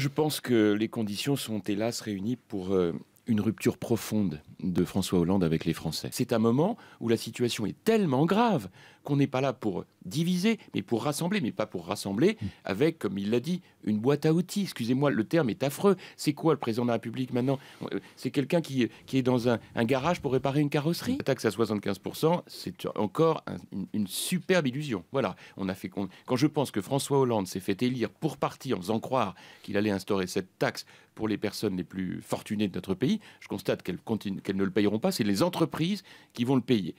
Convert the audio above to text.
Je pense que les conditions sont hélas réunies pour euh, une rupture profonde de François Hollande avec les Français. C'est un moment où la situation est tellement grave qu'on n'est pas là pour diviser, mais pour rassembler, mais pas pour rassembler avec, comme il l'a dit, une boîte à outils. Excusez-moi, le terme est affreux. C'est quoi le président de la République maintenant C'est quelqu'un qui, qui, est dans un, garage pour réparer une carrosserie. La taxe à 75%, c'est encore une, superbe illusion. Voilà, on a fait. quand je pense que François Hollande s'est fait élire pour partie en faisant croire qu'il allait instaurer cette taxe pour les personnes les plus fortunées de notre pays, je constate qu'elle continue. Elles ne le payeront pas, c'est les entreprises qui vont le payer.